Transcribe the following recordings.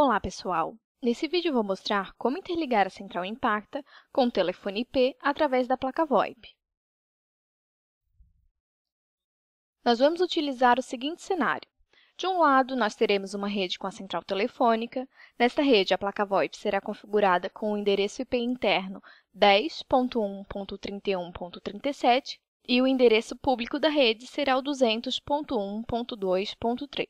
Olá, pessoal! Nesse vídeo vou mostrar como interligar a central Impacta com o telefone IP através da placa VoIP. Nós vamos utilizar o seguinte cenário. De um lado, nós teremos uma rede com a central telefônica. Nesta rede, a placa VoIP será configurada com o endereço IP interno 10.1.31.37 e o endereço público da rede será o 200.1.2.3.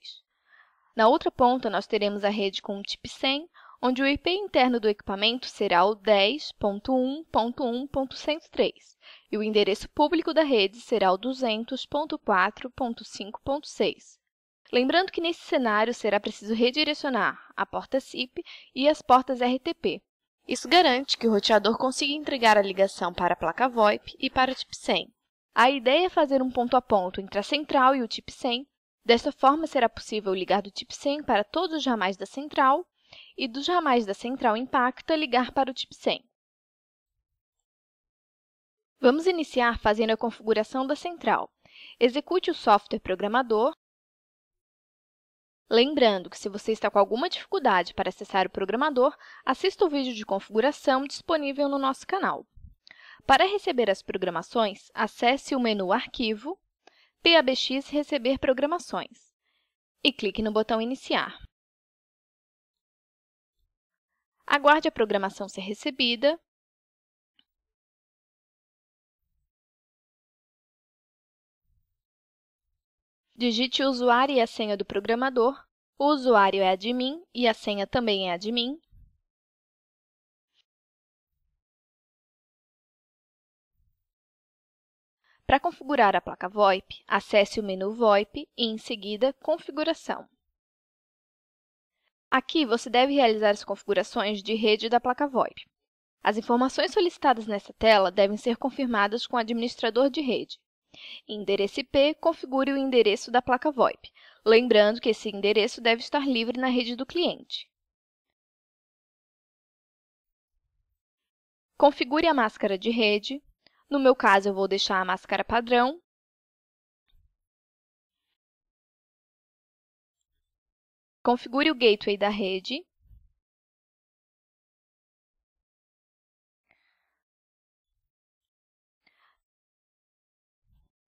Na outra ponta, nós teremos a rede com o TIP 100, onde o IP interno do equipamento será o 10.1.1.103 e o endereço público da rede será o 200.4.5.6. Lembrando que nesse cenário será preciso redirecionar a porta SIP e as portas RTP. Isso garante que o roteador consiga entregar a ligação para a placa VoIP e para o TIP 100. A ideia é fazer um ponto a ponto entre a central e o TIP 100 Desta forma, será possível ligar do tipo 100 para todos os ramais da central e dos ramais da central impacta ligar para o tipo 100. Vamos iniciar fazendo a configuração da central. Execute o software programador. Lembrando que se você está com alguma dificuldade para acessar o programador, assista o vídeo de configuração disponível no nosso canal. Para receber as programações, acesse o menu Arquivo PABX Receber Programações e clique no botão Iniciar. Aguarde a programação ser recebida Digite o usuário e a senha do programador. O usuário é admin e a senha também é admin. Para configurar a placa VoIP, acesse o menu VoIP e, em seguida, Configuração. Aqui você deve realizar as configurações de rede da placa VoIP. As informações solicitadas nesta tela devem ser confirmadas com o administrador de rede. Em endereço IP, configure o endereço da placa VoIP, lembrando que esse endereço deve estar livre na rede do cliente. Configure a máscara de rede, no meu caso, eu vou deixar a máscara padrão. Configure o gateway da rede.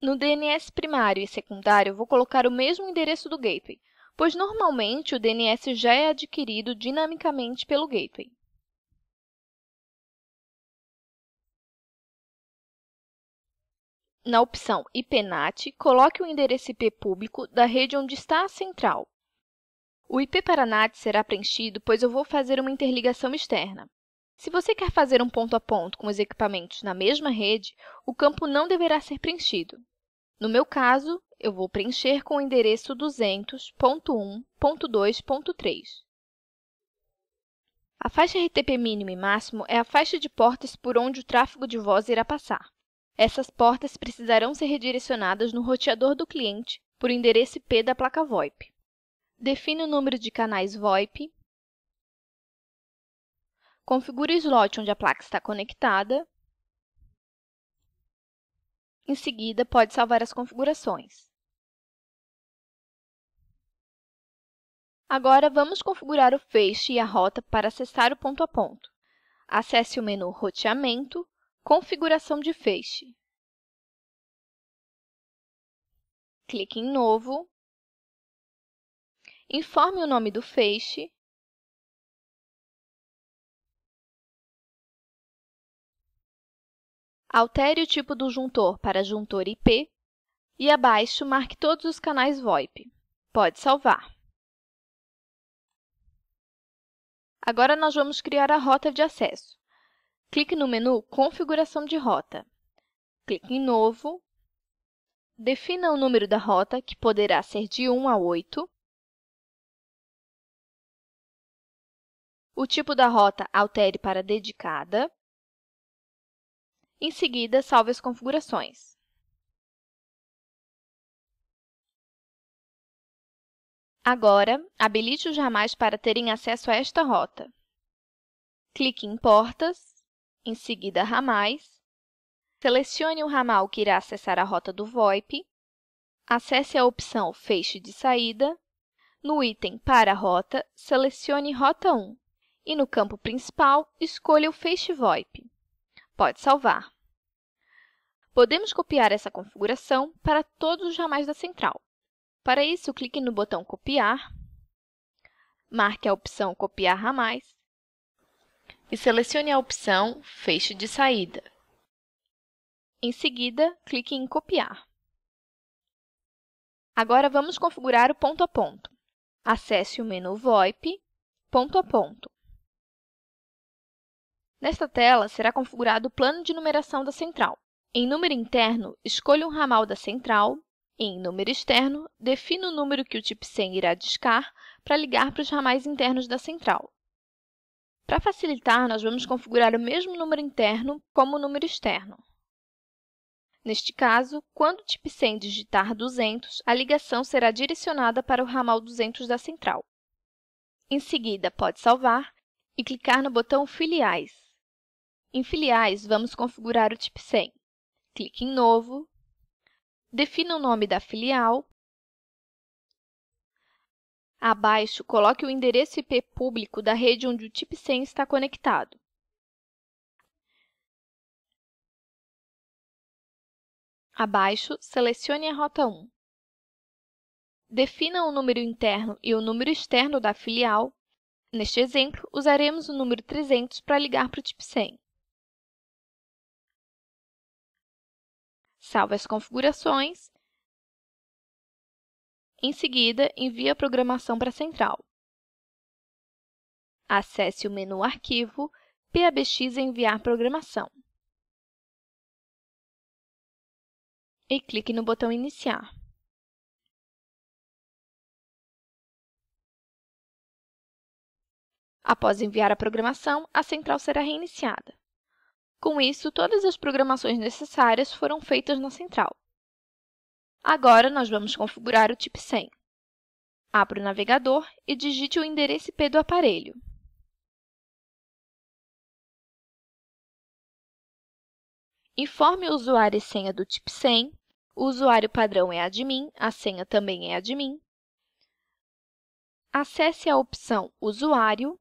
No DNS primário e secundário, vou colocar o mesmo endereço do gateway, pois normalmente o DNS já é adquirido dinamicamente pelo gateway. Na opção IPNAT, coloque o endereço IP público da rede onde está a central. O IP para Nat será preenchido, pois eu vou fazer uma interligação externa. Se você quer fazer um ponto a ponto com os equipamentos na mesma rede, o campo não deverá ser preenchido. No meu caso, eu vou preencher com o endereço 200.1.2.3. A faixa RTP mínimo e máximo é a faixa de portas por onde o tráfego de voz irá passar. Essas portas precisarão ser redirecionadas no roteador do cliente por endereço IP da placa VoIP. Define o número de canais VoIP. Configure o slot onde a placa está conectada. Em seguida, pode salvar as configurações. Agora, vamos configurar o feixe e a rota para acessar o ponto a ponto. Acesse o menu Roteamento, Configuração de feixe. Clique em Novo. Informe o nome do feixe. Altere o tipo do juntor para juntor IP e abaixo marque todos os canais VoIP. Pode salvar. Agora nós vamos criar a rota de acesso. Clique no menu Configuração de rota. Clique em Novo. Defina o número da rota, que poderá ser de 1 a 8. O tipo da rota altere para dedicada. Em seguida, salve as configurações. Agora, habilite o Jamais para terem acesso a esta rota. Clique em Portas em seguida Ramais, selecione o ramal que irá acessar a rota do VoIP, acesse a opção Feixe de saída, no item Para rota, selecione Rota 1 e no campo principal escolha o feixe VoIP. Pode salvar. Podemos copiar essa configuração para todos os ramais da central. Para isso, clique no botão Copiar, marque a opção Copiar ramais e selecione a opção Fecho de saída. Em seguida, clique em Copiar. Agora vamos configurar o ponto a ponto. Acesse o menu VoIP Ponto a Ponto. Nesta tela, será configurado o plano de numeração da central. Em número interno, escolha um ramal da central em número externo, defina o número que o TIP 100 irá discar para ligar para os ramais internos da central. Para facilitar, nós vamos configurar o mesmo número interno como o número externo. Neste caso, quando o TIPSEM digitar 200, a ligação será direcionada para o ramal 200 da central. Em seguida, pode salvar e clicar no botão Filiais. Em Filiais, vamos configurar o TIPSEM. Clique em Novo, defina o nome da filial Abaixo, coloque o endereço IP público da rede onde o TIP100 está conectado. Abaixo, selecione a rota 1. Defina o número interno e o número externo da filial. Neste exemplo, usaremos o número 300 para ligar para o TIP100 Salve as configurações em seguida, envie a programação para a central. Acesse o menu Arquivo, PABX Enviar Programação. E clique no botão Iniciar. Após enviar a programação, a central será reiniciada. Com isso, todas as programações necessárias foram feitas na central. Agora, nós vamos configurar o TIP 100. Abra o navegador e digite o endereço IP do aparelho. Informe o usuário e senha do TIP 100. O usuário padrão é admin, a senha também é admin. Acesse a opção Usuário.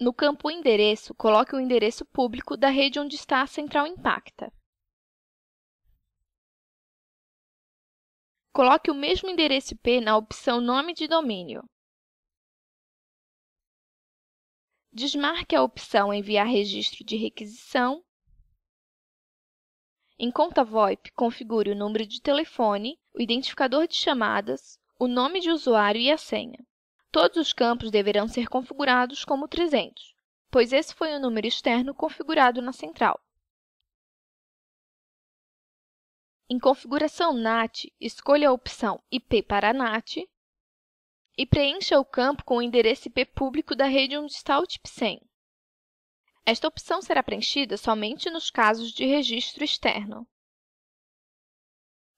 No campo Endereço, coloque o endereço público da rede onde está a central impacta. Coloque o mesmo endereço IP na opção Nome de domínio. Desmarque a opção Enviar registro de requisição. Em conta VoIP, configure o número de telefone, o identificador de chamadas, o nome de usuário e a senha. Todos os campos deverão ser configurados como 300, pois esse foi o número externo configurado na central. Em configuração NAT, escolha a opção IP para NAT e preencha o campo com o endereço IP público da rede onde está o TIP 100. Esta opção será preenchida somente nos casos de registro externo.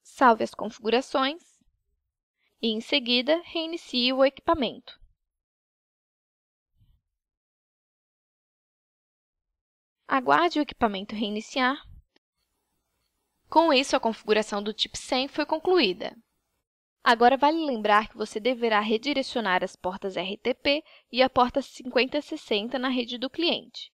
Salve as configurações e, em seguida, reinicie o equipamento. Aguarde o equipamento reiniciar com isso, a configuração do tipo 100 foi concluída. Agora, vale lembrar que você deverá redirecionar as portas RTP e a porta 5060 na rede do cliente.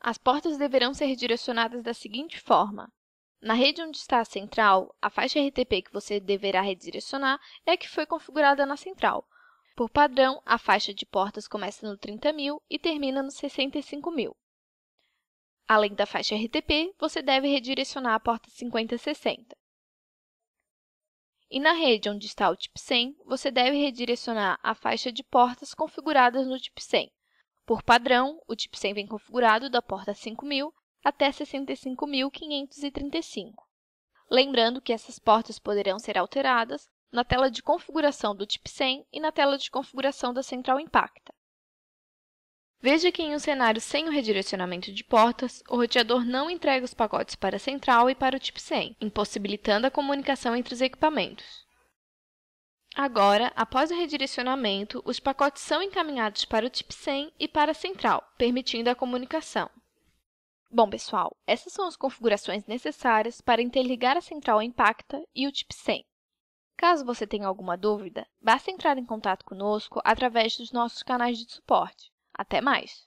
As portas deverão ser redirecionadas da seguinte forma. Na rede onde está a central, a faixa RTP que você deverá redirecionar é a que foi configurada na central. Por padrão, a faixa de portas começa no 30.000 e termina no 65.000. Além da faixa RTP, você deve redirecionar a porta 5060. E na rede onde está o TIP 100, você deve redirecionar a faixa de portas configuradas no TIP 100. Por padrão, o TIP 100 vem configurado da porta 5000 até 65.535. Lembrando que essas portas poderão ser alteradas na tela de configuração do TIP 100 e na tela de configuração da central impacta. Veja que em um cenário sem o redirecionamento de portas, o roteador não entrega os pacotes para a central e para o tipo 100, impossibilitando a comunicação entre os equipamentos. Agora, após o redirecionamento, os pacotes são encaminhados para o tipo 100 e para a central, permitindo a comunicação. Bom, pessoal, essas são as configurações necessárias para interligar a central Impacta e o TIP 100. Caso você tenha alguma dúvida, basta entrar em contato conosco através dos nossos canais de suporte. Até mais!